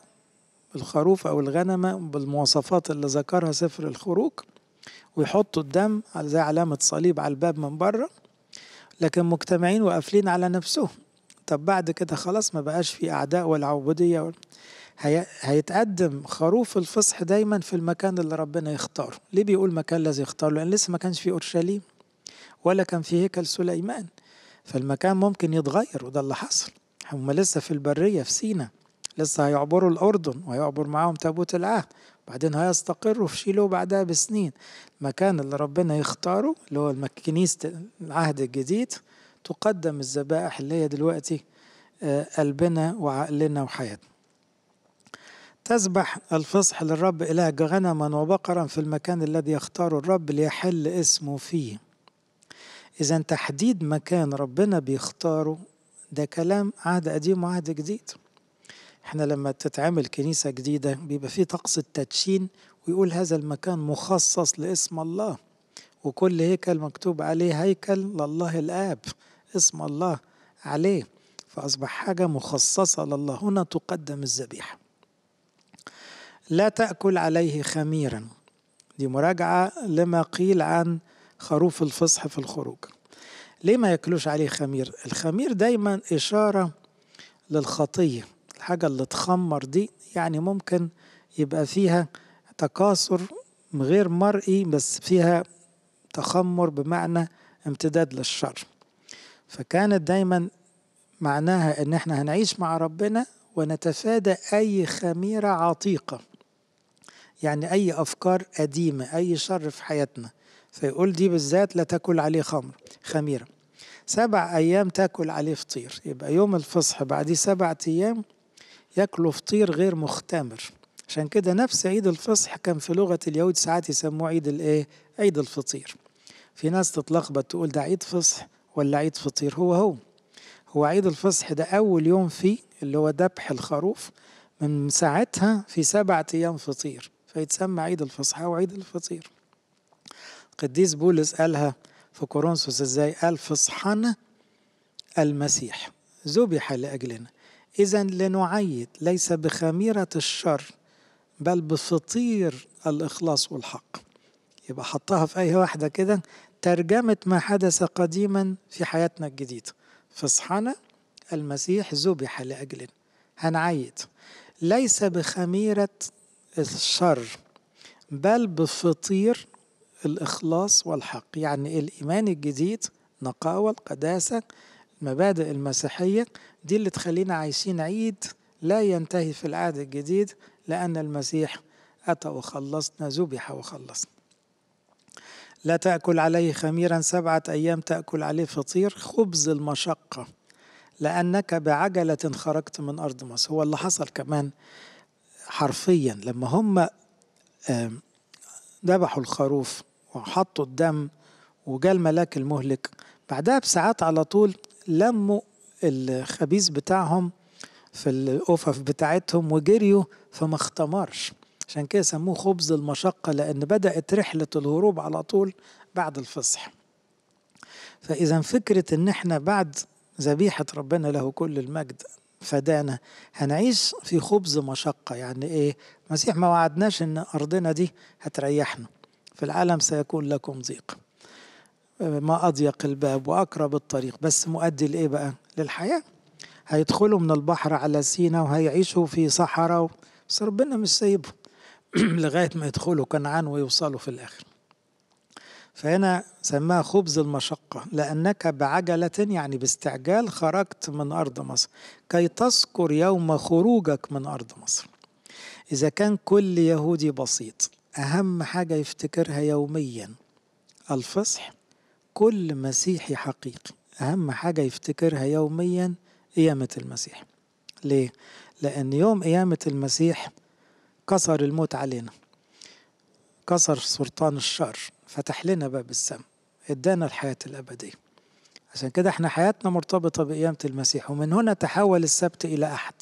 الخروف أو الغنمة بالمواصفات اللي ذكرها سفر الخروج ويحطوا الدم زي علامة صليب على الباب من بره لكن مجتمعين وقافلين على نفسهم طب بعد كده خلاص ما بقاش في أعداء ولا عبودية هي... هيتقدم خروف الفصح دايما في المكان اللي ربنا يختاره ليه بيقول مكان الذي يختاره لأن لسه ما كانش في أورشليم ولا كان في هيكل سليمان فالمكان ممكن يتغير وده اللي حصل هم لسه في البرية في سينا لسه هيعبروا الأردن وهيعبر معاهم تابوت العهد بعدين هيستقروا في شيلو بعدها بسنين المكان اللي ربنا يختاره اللي هو الكنيسة العهد الجديد تقدم الذبائح اللي هي دلوقتي آه، قلبنا وعقلنا وحياتنا تسبح الفصح للرب إله غنما وبقرا في المكان الذي يختاره الرب ليحل اسمه فيه إذا تحديد مكان ربنا بيختاره ده كلام عهد قديم وعهد جديد احنا لما تتعمل كنيسة جديدة بيبقى فيه طقس التدشين ويقول هذا المكان مخصص لاسم الله وكل هيكل مكتوب عليه هيكل لله الآب اسم الله عليه فأصبح حاجة مخصصة لله هنا تقدم الذبيحة لا تأكل عليه خميرا دي مراجعة لما قيل عن خروف الفصح في الخروج ليه ما ياكلوش عليه خمير الخمير دايما إشارة للخطية الحاجة اللي تخمر دي يعني ممكن يبقى فيها تكاثر غير مرئي بس فيها تخمر بمعنى امتداد للشر فكانت دايما معناها ان احنا هنعيش مع ربنا ونتفادى اي خميره عتيقه يعني اي افكار قديمه اي شر في حياتنا فيقول دي بالذات لا تاكل عليه خمر خميره سبع ايام تاكل عليه فطير يبقى يوم الفصح بعديه سبعة ايام ياكلوا فطير غير مختمر عشان كده نفس عيد الفصح كان في لغه اليهود ساعات يسموه عيد الايه عيد الفطير في ناس تتلخبط تقول ده عيد فصح ولا عيد فطير هو هو هو عيد الفصح ده أول يوم فيه اللي هو ذبح الخروف من ساعتها في سبعة أيام فطير فيتسمى عيد الفصحى وعيد الفطير قديس بولس قالها في كورنثوس ازاي قال فصحنا المسيح ذبح لأجلنا إذا لنعيد ليس بخميرة الشر بل بفطير الإخلاص والحق يبقى حطها في أي واحدة كده ترجمة ما حدث قديما في حياتنا الجديدة فصحنا المسيح ذبح لأجلنا هنعيد ليس بخميرة الشر بل بفطير الإخلاص والحق يعني الإيمان الجديد نقاوة القداسة المبادئ المسيحية دي اللي تخلينا عايشين عيد لا ينتهي في العهد الجديد لأن المسيح أتى وخلصنا ذبح وخلصنا لا تأكل عليه خميرا سبعة أيام تأكل عليه فطير خبز المشقة لأنك بعجلة خرجت من أرض مصر هو اللي حصل كمان حرفيا لما هم ذبحوا الخروف وحطوا الدم وجاء الملاك المهلك بعدها بساعات على طول لموا الخبيز بتاعهم في الأوفف بتاعتهم وجريوا فما اختمرش عشان كده سموه خبز المشقة لأن بدأت رحلة الهروب على طول بعد الفصح فإذا فكرة إن إحنا بعد ذبيحة ربنا له كل المجد فدانا هنعيش في خبز مشقة يعني إيه المسيح ما وعدناش إن أرضنا دي هتريحنا في العالم سيكون لكم ضيق ما أضيق الباب وأقرب الطريق بس مؤدي لإيه بقى للحياة هيدخلوا من البحر على سينا وهيعيشوا في صحراء بس ربنا مش سايبهم لغاية ما يدخلوا كنعان ويوصلوا في الآخر فهنا سماها خبز المشقة لأنك بعجلة يعني باستعجال خرجت من أرض مصر كي تذكر يوم خروجك من أرض مصر إذا كان كل يهودي بسيط أهم حاجة يفتكرها يوميا الفصح كل مسيحي حقيقي أهم حاجة يفتكرها يوميا قيامة المسيح ليه؟ لأن يوم قيامة المسيح كسر الموت علينا كسر سلطان الشر فتح لنا باب السماء ادانا الحياة الأبدية عشان كده احنا حياتنا مرتبطة بقيامة المسيح ومن هنا تحول السبت إلى أحد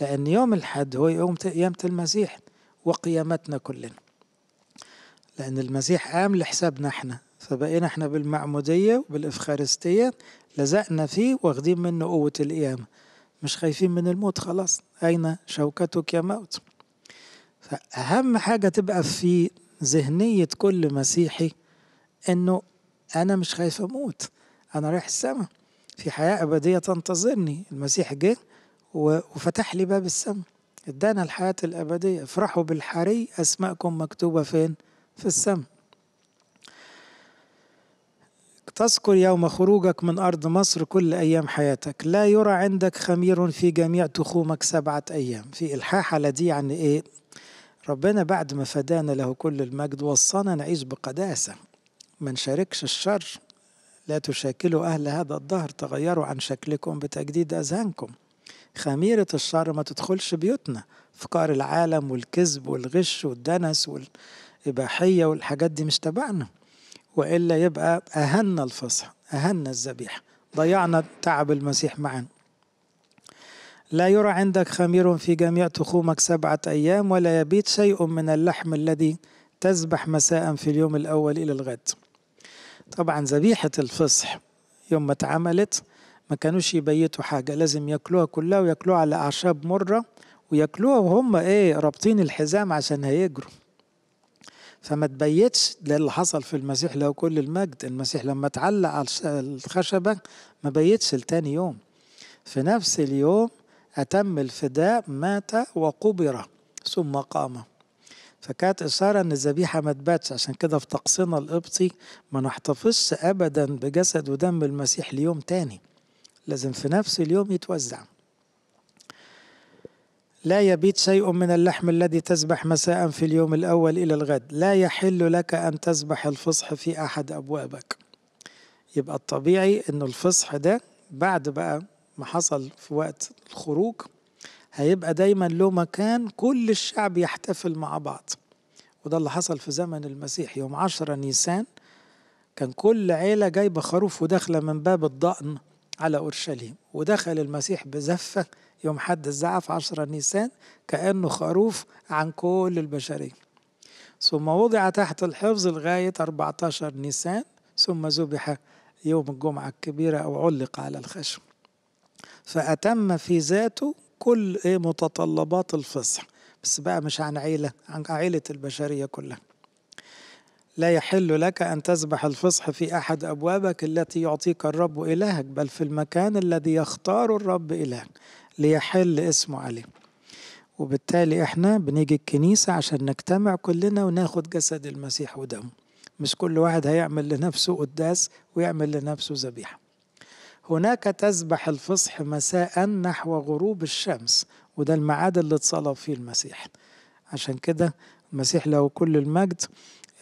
لأن يوم الحد هو يوم قيامة المسيح وقيامتنا كلنا لأن المسيح قام لحسابنا احنا فبقينا احنا بالمعمودية وبالإفخارستية لزقنا فيه واخدين منه قوة القيامة مش خايفين من الموت خلاص أين شوكتك يا موت فأهم حاجة تبقى في ذهنية كل مسيحي إنه أنا مش خايف أموت أنا رايح السماء في حياة أبدية تنتظرني المسيح جه وفتح لي باب السماء ادانا الحياة الأبدية افرحوا بالحري أسماءكم مكتوبة فين؟ في السماء تذكر يوم خروجك من أرض مصر كل أيام حياتك لا يرى عندك خمير في جميع تخومك سبعة أيام في إلحاح على دي يعني إيه ربنا بعد ما فدانا له كل المجد وصانا نعيش بقداسة ما نشاركش الشر لا تشاكلوا أهل هذا الدهر تغيروا عن شكلكم بتجديد أذهانكم خميرة الشر ما تدخلش بيوتنا أفكار العالم والكذب والغش والدنس والإباحية والحاجات دي مش تبعنا وإلا يبقى أهنا الفصح أهنا الذبيحة ضيعنا تعب المسيح معانا لا يرى عندك خمير في جميع تخومك سبعة أيام ولا يبيت شيء من اللحم الذي تذبح مساء في اليوم الأول إلى الغد طبعا ذبيحة الفصح يوم ما اتعملت ما كانوش يبيتوا حاجة لازم ياكلوها كلها وياكلوها على أعشاب مرة وياكلوها وهم ايه رابطين الحزام عشان هيجروا فما تبيتش ده اللي حصل في المسيح له كل المجد المسيح لما تعلق على الخشبة ما بيتش لتاني يوم في نفس اليوم أتم الفداء مات وقبر ثم قام فكانت إشارة إن الذبيحة ما تباتش عشان كده في طقسنا القبطي ما نحتفظش أبدا بجسد ودم المسيح ليوم تاني لازم في نفس اليوم يتوزع لا يبيت شيء من اللحم الذي تذبح مساء في اليوم الأول إلى الغد لا يحل لك أن تذبح الفصح في أحد أبوابك يبقى الطبيعي أن الفصح ده بعد بقى ما حصل في وقت الخروج هيبقى دايما له مكان كل الشعب يحتفل مع بعض وده اللي حصل في زمن المسيح يوم عشرة نيسان كان كل عيلة جايبة خروف وداخلة من باب الضأن على أورشليم ودخل المسيح بزفة يوم حد الزعف عشرة نيسان كأنه خروف عن كل البشرية ثم وضع تحت الحفظ لغاية 14 نيسان ثم ذبح يوم الجمعة الكبيرة أو علق على الخشم فأتم في ذاته كل إيه متطلبات الفصح بس بقى مش عن عيلة عن عيلة البشرية كلها لا يحل لك أن تذبح الفصح في أحد أبوابك التي يعطيك الرب إلهك بل في المكان الذي يختار الرب إلهك ليحل اسمه عليه وبالتالي احنا بنيجي الكنيسة عشان نجتمع كلنا وناخد جسد المسيح ودمه مش كل واحد هيعمل لنفسه قداس ويعمل لنفسه ذبيحه هناك تسبح الفصح مساء نحو غروب الشمس وده الميعاد اللي اتصلى فيه المسيح عشان كده المسيح له كل المجد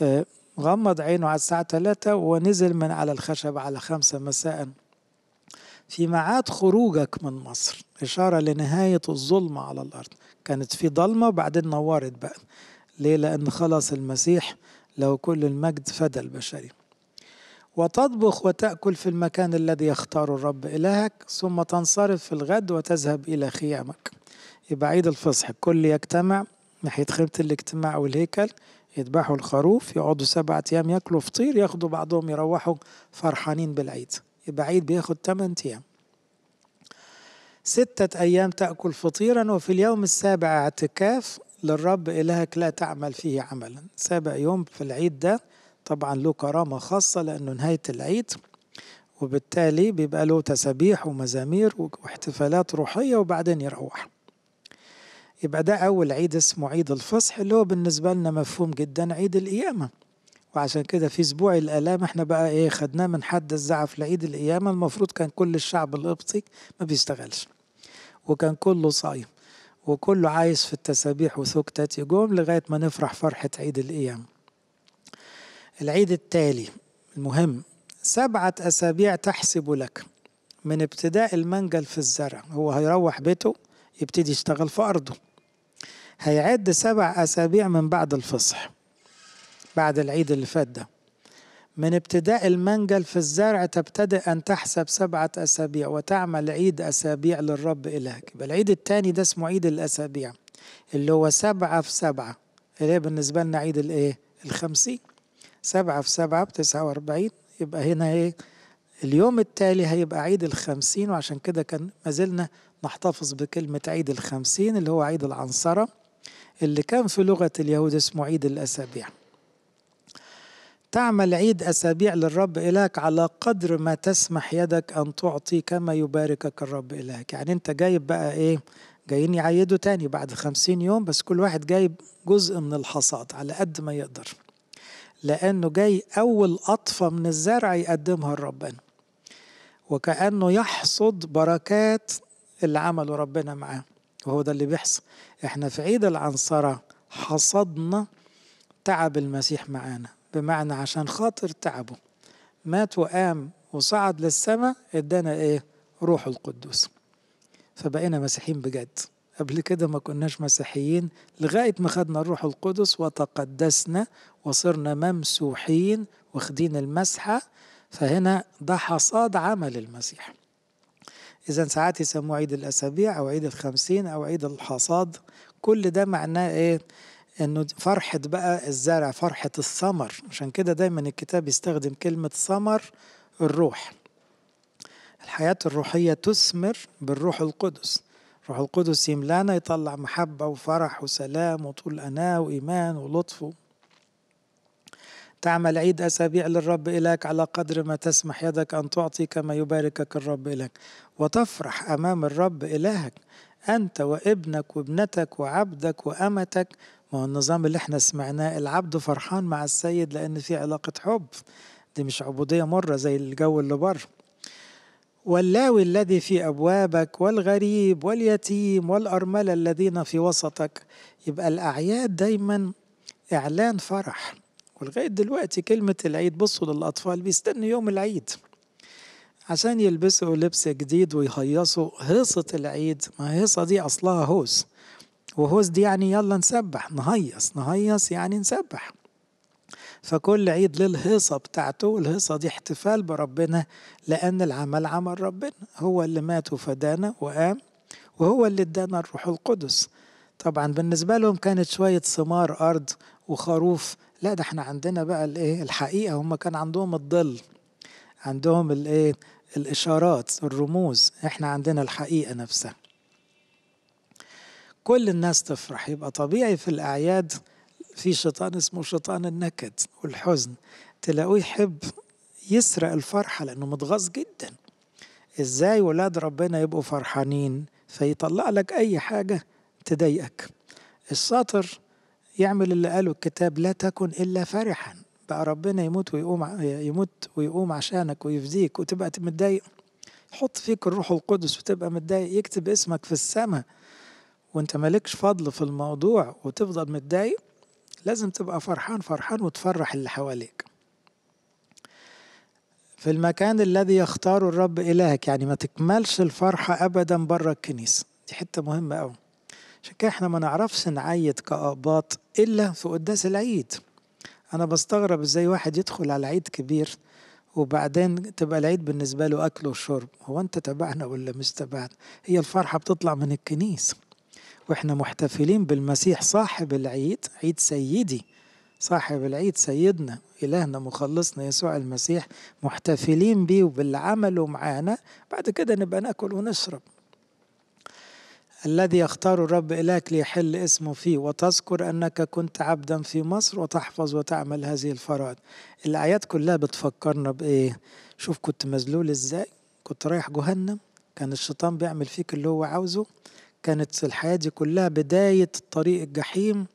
آه، غمض عينه على الساعة ثلاثة ونزل من على الخشب على خمسة مساء في ميعاد خروجك من مصر إشارة لنهاية الظلمة على الأرض كانت في ضلمة وبعدين نورت بقى ليه لأن خلاص المسيح له كل المجد فدى البشرية وتطبخ وتأكل في المكان الذي يختاره الرب إلهك ثم تنصرف في الغد وتذهب إلى خيامك يبقى عيد الفصح الكل يجتمع ناحية خيمة الاجتماع والهيكل يذبحوا الخروف يقعدوا سبعة أيام ياكلوا فطير ياخدوا بعضهم يروحوا فرحانين بالعيد يبقى عيد بياخد تمن أيام ستة أيام تأكل فطيرا وفي اليوم السابع اعتكاف للرب إلهك لا تعمل فيه عملا سابع يوم في العيد ده طبعا له كرامة خاصة لأنه نهاية العيد وبالتالي بيبقى له تسابيح ومزامير واحتفالات روحية وبعدين يروح يبقى ده أول عيد اسمه عيد الفصح اللي هو بالنسبة لنا مفهوم جدا عيد القيامة وعشان كده في أسبوع الآلام احنا بقى ايه خدناه من حد الزعف لعيد القيامة المفروض كان كل الشعب القبطي ما بيشتغلش وكان كله صايم وكله عايش في التسابيح وثوك تاتي جوم لغاية ما نفرح فرحة عيد القيامة العيد التالي المهم سبعة أسابيع تحسب لك من ابتداء المنجل في الزرع هو هيروح بيته يبتدي يشتغل في أرضه هيعد سبع أسابيع من بعد الفصح بعد العيد اللي فات ده من ابتداء المنجل في الزرع تبتدئ أن تحسب سبعة أسابيع وتعمل عيد أسابيع للرب إلهك يبقى العيد التاني ده اسمه عيد الأسابيع اللي هو سبعة في سبعة اللي هي بالنسبة لنا عيد الإيه؟ الخمسين سبعة في سبعة بتسعة وأربعين يبقى هنا إيه اليوم التالي هيبقى عيد الخمسين وعشان كده كان ما زلنا نحتفظ بكلمة عيد الخمسين اللي هو عيد العنصرة اللي كان في لغة اليهود اسمه عيد الأسابيع تعمل عيد أسابيع للرب إلهك على قدر ما تسمح يدك أن تعطي كما يباركك الرب إلهك يعني أنت جايب بقى إيه جايين يعيدوا تاني بعد خمسين يوم بس كل واحد جايب جزء من الحصاد على قد ما يقدر لأنه جاي أول قطفة من الزرع يقدمها لربنا وكأنه يحصد بركات اللي عمله ربنا معاه وهو ده اللي بيحصل احنا في عيد العنصرة حصدنا تعب المسيح معانا بمعنى عشان خاطر تعبه مات وقام وصعد للسماء ادانا ايه روحه القدوس فبقينا مسيحيين بجد قبل كده ما كناش مسيحيين لغاية ما خدنا الروح القدس وتقدسنا وصرنا ممسوحين واخدين المسحة فهنا ده حصاد عمل المسيح إذا ساعات يسموه عيد الأسابيع أو عيد الخمسين أو عيد الحصاد كل ده معناه إيه؟ انه فرحة بقى الزرع فرحة الثمر عشان كده دايما الكتاب يستخدم كلمة ثمر الروح الحياة الروحية تثمر بالروح القدس الروح القدس يملانا يطلع محبة وفرح وسلام وطول أناة وإيمان ولطف تعمل عيد أسابيع للرب إليك على قدر ما تسمح يدك أن تعطي كما يباركك الرب إليك وتفرح أمام الرب إلهك أنت وابنك وابنتك وعبدك وأمتك ما هو النظام اللي احنا سمعناه العبد فرحان مع السيد لأن في علاقة حب دي مش عبودية مرة زي الجو اللي بره واللاوي الذي في أبوابك والغريب واليتيم والأرملة الذين في وسطك يبقى الأعياد دايما إعلان فرح ولغاية دلوقتي كلمة العيد بصوا للأطفال بيستنوا يوم العيد عشان يلبسوا لبس جديد ويهيصوا هيصة العيد ما هيصة دي أصلها هوس وهوس دي يعني يلا نسبح نهيص نهيص يعني نسبح فكل عيد للهيصة بتاعته الهيصة دي احتفال بربنا لأن العمل عمل ربنا هو اللي مات وفدانا وقام وهو اللي ادانا الروح القدس طبعا بالنسبة لهم كانت شوية ثمار أرض وخروف لا ده احنا عندنا بقى الايه الحقيقه هم كان عندهم الظل عندهم الايه الاشارات الرموز احنا عندنا الحقيقه نفسها كل الناس تفرح يبقى طبيعي في الاعياد في شيطان اسمه شيطان النكد والحزن تلاقوه يحب يسرق الفرحه لانه متغاظ جدا ازاي ولاد ربنا يبقوا فرحانين فيطلع لك اي حاجه تضايقك الشاطر يعمل اللي قاله الكتاب لا تكن إلا فرحا بقى ربنا يموت ويقوم يموت ويقوم عشانك ويفديك وتبقى متضايق يحط فيك الروح القدس وتبقى متضايق يكتب اسمك في السماء وانت مالكش فضل في الموضوع وتفضل متضايق لازم تبقى فرحان فرحان وتفرح اللي حواليك في المكان الذي يختاره الرب إلهك يعني ما تكملش الفرحة أبدا بره الكنيسة دي حتة مهمة أوي عشان كده احنا ما نعرفش نعيد كأقباط إلا في قداس العيد أنا بستغرب إزاي واحد يدخل على عيد كبير وبعدين تبقى العيد بالنسبة له أكل وشرب هو أنت تبعنا ولا مش تبعنا هي الفرحة بتطلع من الكنيس وإحنا محتفلين بالمسيح صاحب العيد عيد سيدي صاحب العيد سيدنا إلهنا مخلصنا يسوع المسيح محتفلين بيه وبالعمل معانا بعد كده نبقى ناكل ونشرب الذي يختار الرب إلهك ليحل اسمه فيه وتذكر أنك كنت عبدا في مصر وتحفظ وتعمل هذه الفرائض الآيات كلها بتفكرنا بإيه شوف كنت مذلول إزاي كنت رايح جهنم كان الشيطان بيعمل فيك اللي هو عاوزه كانت الحياة دي كلها بداية طريق الجحيم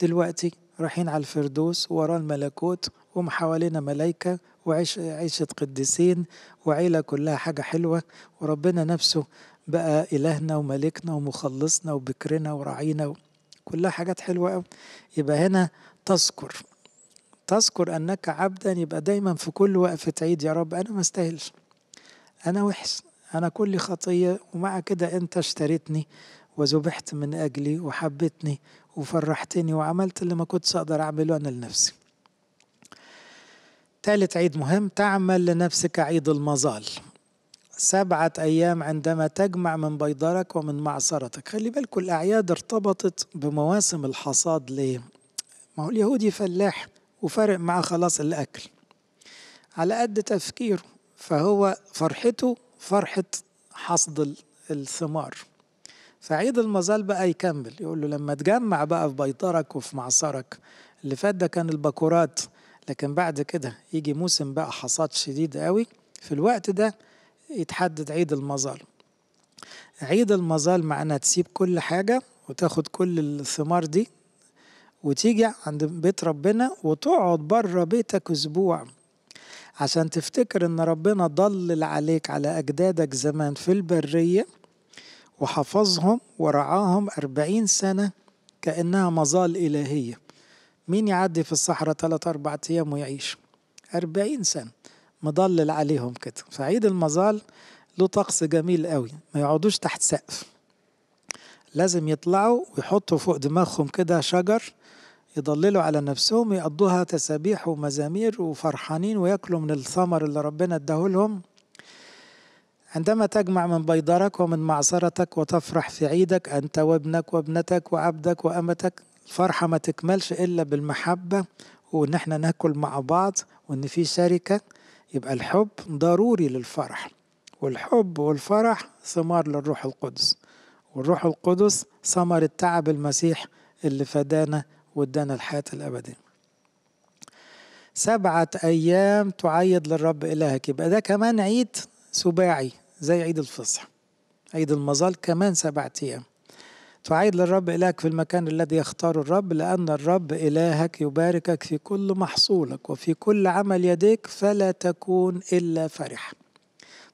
دلوقتي رايحين على الفردوس وراه الملكوت ومحوالينا ملايكة وعيشة قديسين وعيلة كلها حاجة حلوة وربنا نفسه بقى إلهنا وملكنا ومخلصنا وبكرنا وراعينا كلها حاجات حلوة أوي يبقى هنا تذكر تذكر أنك عبدا يبقى دايما في كل وقفة عيد يا رب أنا ما استاهلش أنا وحش أنا كل خطية ومع كده أنت اشتريتني وذبحت من أجلي وحبتني وفرحتني وعملت اللي ما كنتش أقدر أعمله أنا لنفسي تالت عيد مهم تعمل لنفسك عيد المظال سبعة أيام عندما تجمع من بيضرك ومن معصرتك خلي بالكم الأعياد ارتبطت بمواسم الحصاد ليه ما هو اليهودي فلاح وفارق معاه خلاص الأكل على قد تفكيره فهو فرحته فرحة حصد الثمار فعيد المظال بقى يكمل يقول له لما تجمع بقى في بيضرك وفي معصرك اللي فات ده كان البكورات لكن بعد كده يجي موسم بقى حصاد شديد قوي في الوقت ده يتحدد عيد المظال عيد المظال معناه تسيب كل حاجة وتاخد كل الثمار دي وتيجي عند بيت ربنا وتقعد بره بيتك اسبوع عشان تفتكر ان ربنا ضلل عليك على اجدادك زمان في البرية وحفظهم ورعاهم أربعين سنة كأنها مظال إلهية مين يعدي في الصحراء ثلاثة أربع أيام ويعيش أربعين سنة مضلل عليهم كده فعيد المظال له طقس جميل قوي ما يقعدوش تحت سقف لازم يطلعوا ويحطوا فوق دماغهم كده شجر يضللوا على نفسهم يقضوها تسابيح ومزامير وفرحانين وياكلوا من الثمر اللي ربنا اداهولهم عندما تجمع من بيضرك ومن معصرتك وتفرح في عيدك أنت وابنك وابنتك وعبدك وأمتك الفرحة ما تكملش إلا بالمحبة وإن احنا ناكل مع بعض وإن في شركة يبقى الحب ضروري للفرح والحب والفرح ثمار للروح القدس والروح القدس ثمر التعب المسيح اللي فدانا وادانا الحياة الأبدية سبعة أيام تعيد للرب إلهك يبقى ده كمان عيد سباعي زي عيد الفصح عيد المظال كمان سبعة أيام تعيد للرب إلهك في المكان الذي يختار الرب لأن الرب إلهك يباركك في كل محصولك وفي كل عمل يديك فلا تكون إلا فرحا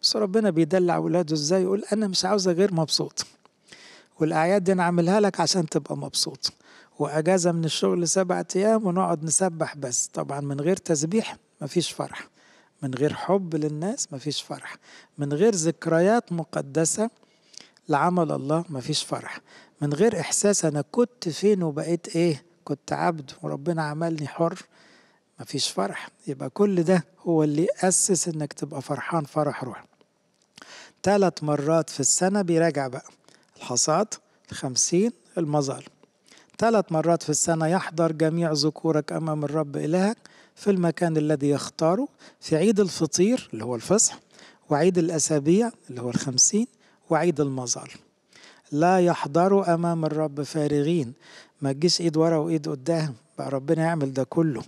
بس ربنا بيدلع أولاده إزاي يقول أنا مش عاوزة غير مبسوط والأعياد دي أنا عاملها لك عشان تبقى مبسوط وأجازة من الشغل سبعة أيام ونقعد نسبح بس طبعا من غير تسبيح مفيش فرح من غير حب للناس مفيش فرح من غير ذكريات مقدسة لعمل الله مفيش فرح من غير إحساس أنا كنت فين وبقيت إيه كنت عبد وربنا عملني حر مفيش فرح يبقى كل ده هو اللي أسس إنك تبقى فرحان فرح روح ثلاث مرات في السنة بيراجع بقى الحصاد الخمسين المظال ثلاث مرات في السنة يحضر جميع ذكورك أمام الرب إلهك في المكان الذي يختاره في عيد الفطير اللي هو الفصح وعيد الأسابيع اللي هو الخمسين وعيد المظال لا يحضروا امام الرب فارغين ما تجيش ايد ورا وايد قدام بقى ربنا يعمل ده كله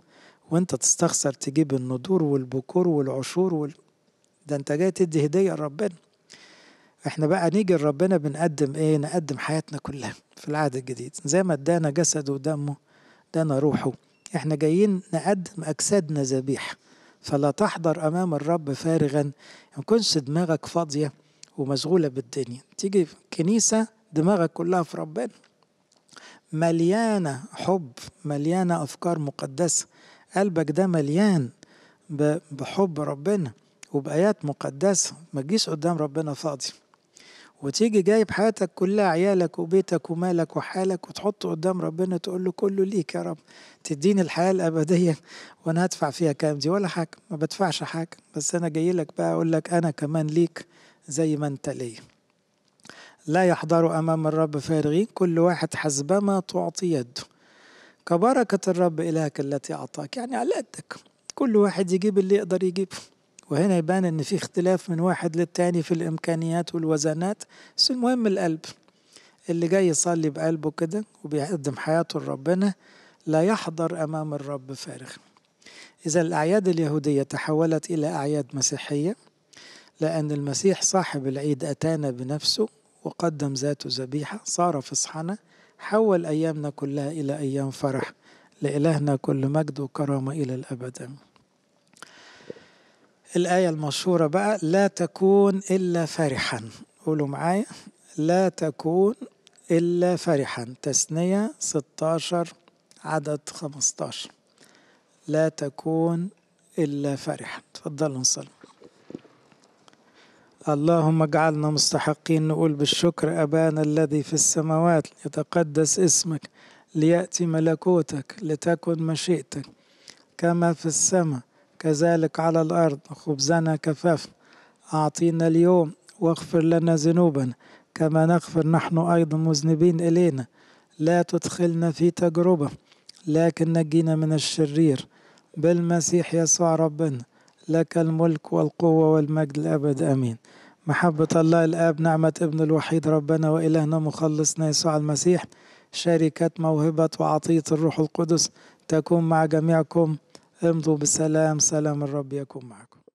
وانت تستخسر تجيب الندور والبكور والعشور وال... ده انت جاي تدي هديه لربنا احنا بقى نيجي لربنا بنقدم ايه نقدم حياتنا كلها في العهد الجديد زي ما ادانا جسده ودمه ادانا روحه احنا جايين نقدم اجسادنا ذبيحه فلا تحضر امام الرب فارغا ما تكونش دماغك فاضيه ومشغولة بالدنيا تيجي كنيسة دماغك كلها في ربنا مليانة حب مليانة أفكار مقدسة قلبك ده مليان بحب ربنا وبآيات مقدسة ما تجيش قدام ربنا فاضي وتيجي جايب حياتك كلها عيالك وبيتك ومالك وحالك وتحطه قدام ربنا تقول له كله ليك يا رب تديني الحياة الأبدية وأنا هدفع فيها كام دي ولا حاجة ما بدفعش حاجة بس أنا جاي لك بقى أقول لك أنا كمان ليك زي ما انت ليه لا يحضروا امام الرب فارغين كل واحد حسب ما تعطي يده كبركة الرب إلهك التي أعطاك يعني على قدك كل واحد يجيب اللي يقدر يجيبه وهنا يبان ان في اختلاف من واحد للتاني في الامكانيات والوزنات بس المهم القلب اللي جاي يصلي بقلبه كده وبيقدم حياته لربنا لا يحضر امام الرب فارغ اذا الاعياد اليهوديه تحولت الى اعياد مسيحيه لأن المسيح صاحب العيد أتانا بنفسه وقدم ذاته ذبيحة صار فصحنا حول أيامنا كلها إلى أيام فرح لإلهنا كل مجد وكرامة إلى الأبد الآية المشهورة بقى لا تكون إلا فرحا قولوا معايا لا تكون إلا فرحا تسنية 16 عدد 15 لا تكون إلا فرحا تفضلوا نصلي اللهم اجعلنا مستحقين نقول بالشكر أبانا الذي في السماوات يتقدس اسمك ليأتي ملكوتك لتكن مشيئتك كما في السماء كذلك على الأرض خبزنا كفاف أعطينا اليوم واغفر لنا ذنوبنا كما نغفر نحن أيضا مذنبين إلينا لا تدخلنا في تجربة لكن نجينا من الشرير بالمسيح يسوع ربنا لك الملك والقوة والمجد الأبد أمين محبة الله الآب نعمة ابن الوحيد ربنا وإلهنا مخلصنا يسوع المسيح شركة موهبة وعطية الروح القدس تكون مع جميعكم امضوا بسلام سلام الرب يكون معكم